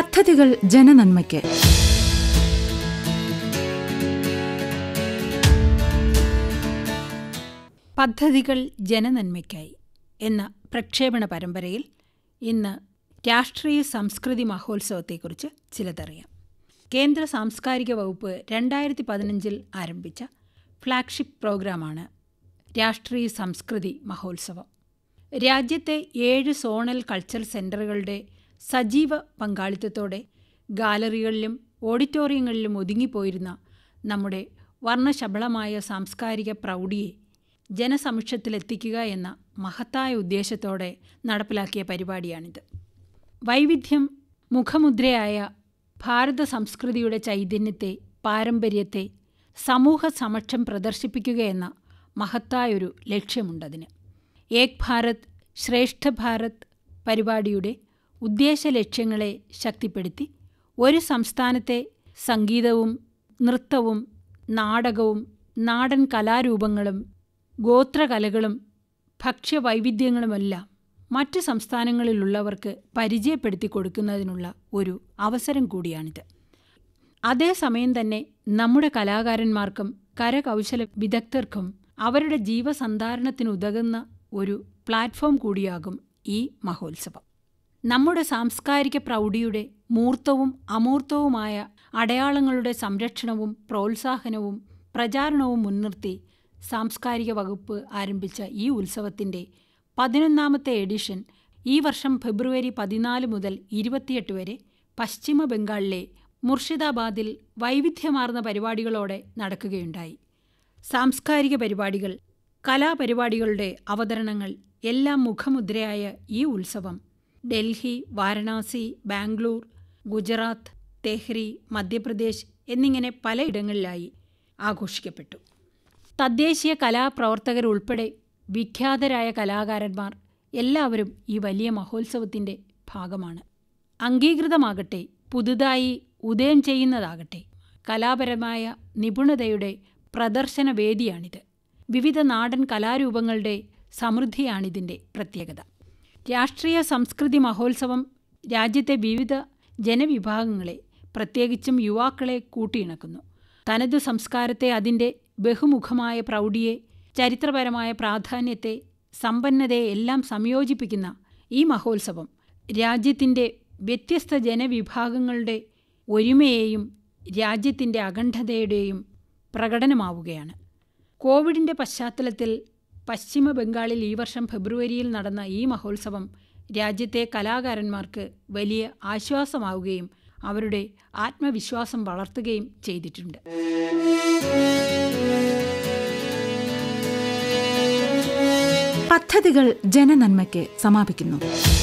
പദ്ധതികൾ ജനനന്മയ്ക്ക് പദ്ധതികൾ ജനനന്മയ്ക്കായി എന്ന പ്രക്ഷേപണ പരമ്പരയിൽ ഇന്ന് രാഷ്ട്രീയ സംസ്കൃതി മഹോത്സവത്തെക്കുറിച്ച് ചിലതറിയാം കേന്ദ്ര സാംസ്കാരിക വകുപ്പ് രണ്ടായിരത്തി പതിനഞ്ചിൽ ആരംഭിച്ച ഫ്ലാഗ്ഷിപ്പ് പ്രോഗ്രാമാണ് രാഷ്ട്രീയ സംസ്കൃതി മഹോത്സവം രാജ്യത്തെ ഏഴ് സോണൽ കൾച്ചർ സെൻ്ററുകളുടെ സജീവ പങ്കാളിത്തത്തോടെ ഗാലറികളിലും ഓഡിറ്റോറിയങ്ങളിലും ഒതുങ്ങിപ്പോയിരുന്ന നമ്മുടെ വർണ്ണശബളമായ സാംസ്കാരിക പ്രൗഢിയെ ജനസമുക്ഷത്തിലെത്തിക്കുക എന്ന മഹത്തായ ഉദ്ദേശത്തോടെ നടപ്പിലാക്കിയ പരിപാടിയാണിത് വൈവിധ്യം മുഖമുദ്രയായ ഭാരത സംസ്കൃതിയുടെ ചൈതന്യത്തെ പാരമ്പര്യത്തെ സമൂഹ സമക്ഷം പ്രദർശിപ്പിക്കുകയെന്ന മഹത്തായൊരു ലക്ഷ്യമുണ്ടതിന് ഏക് ഭാരത് ശ്രേഷ്ഠ ഭാരത് പരിപാടിയുടെ ഉദ്ദേശ ലക്ഷ്യങ്ങളെ ശക്തിപ്പെടുത്തി ഒരു സംസ്ഥാനത്തെ സംഗീതവും നൃത്തവും നാടകവും നാടൻ കലാരൂപങ്ങളും ഗോത്രകലകളും ഭക്ഷ്യവൈവിധ്യങ്ങളുമെല്ലാം മറ്റ് സംസ്ഥാനങ്ങളിലുള്ളവർക്ക് പരിചയപ്പെടുത്തി കൊടുക്കുന്നതിനുള്ള ഒരു അവസരം കൂടിയാണിത് അതേസമയം തന്നെ നമ്മുടെ കലാകാരന്മാർക്കും കരകൗശല വിദഗ്ധർക്കും അവരുടെ ജീവസന്ധാരണത്തിനുതകുന്ന ഒരു പ്ലാറ്റ്ഫോം കൂടിയാകും ഈ മഹോത്സവം നമ്മുടെ സാംസ്കാരിക പ്രൗഢിയുടെ മൂർത്തവും അമൂർത്തവുമായ അടയാളങ്ങളുടെ സംരക്ഷണവും പ്രോത്സാഹനവും പ്രചാരണവും മുൻനിർത്തി സാംസ്കാരിക വകുപ്പ് ആരംഭിച്ച ഈ ഉത്സവത്തിൻ്റെ പതിനൊന്നാമത്തെ എഡിഷൻ ഈ വർഷം ഫെബ്രുവരി പതിനാല് മുതൽ ഇരുപത്തിയെട്ട് വരെ പശ്ചിമ ബംഗാളിലെ മുർഷിദാബാദിൽ വൈവിധ്യമാർന്ന പരിപാടികളോടെ നടക്കുകയുണ്ടായി സാംസ്കാരിക പരിപാടികൾ കലാപരിപാടികളുടെ അവതരണങ്ങൾ എല്ലാം മുഖമുദ്രയായ ഈ ഉത്സവം ഡൽഹി വാരണാസി ബാംഗ്ലൂർ ഗുജറാത്ത് തെഹ്രി മധ്യപ്രദേശ് എന്നിങ്ങനെ പലയിടങ്ങളിലായി ആഘോഷിക്കപ്പെട്ടു തദ്ദേശീയ കലാപ്രവർത്തകരുൾപ്പെടെ വിഖ്യാതരായ കലാകാരന്മാർ എല്ലാവരും ഈ വലിയ മഹോത്സവത്തിൻ്റെ ഭാഗമാണ് അംഗീകൃതമാകട്ടെ പുതുതായി ഉദയം ചെയ്യുന്നതാകട്ടെ കലാപരമായ നിപുണതയുടെ പ്രദർശന വേദിയാണിത് വിവിധ നാടൻ കലാരൂപങ്ങളുടെ സമൃദ്ധിയാണിതിൻ്റെ പ്രത്യേകത രാഷ്ട്രീയ സംസ്കൃതി മഹോത്സവം രാജ്യത്തെ വിവിധ ജനവിഭാഗങ്ങളെ പ്രത്യേകിച്ചും യുവാക്കളെ കൂട്ടിയിണക്കുന്നു തനതു സംസ്കാരത്തെ അതിൻ്റെ ബഹുമുഖമായ പ്രൗഢിയെ ചരിത്രപരമായ പ്രാധാന്യത്തെ സമ്പന്നതയെ എല്ലാം സംയോജിപ്പിക്കുന്ന ഈ മഹോത്സവം രാജ്യത്തിൻ്റെ വ്യത്യസ്ത ജനവിഭാഗങ്ങളുടെ ഒരുമയെയും രാജ്യത്തിൻ്റെ അഖണ്ഡതയുടെയും പ്രകടനമാവുകയാണ് കോവിഡിൻ്റെ പശ്ചാത്തലത്തിൽ പശ്ചിമ ബംഗാളിൽ ഈ വർഷം ഫെബ്രുവരിയിൽ നടന്ന ഈ മഹോത്സവം രാജ്യത്തെ കലാകാരന്മാർക്ക് വലിയ ആശ്വാസമാവുകയും അവരുടെ ആത്മവിശ്വാസം വളർത്തുകയും ചെയ്തിട്ടുണ്ട് പദ്ധതികൾ ജനനന്മയ്ക്ക് സമാപിക്കുന്നു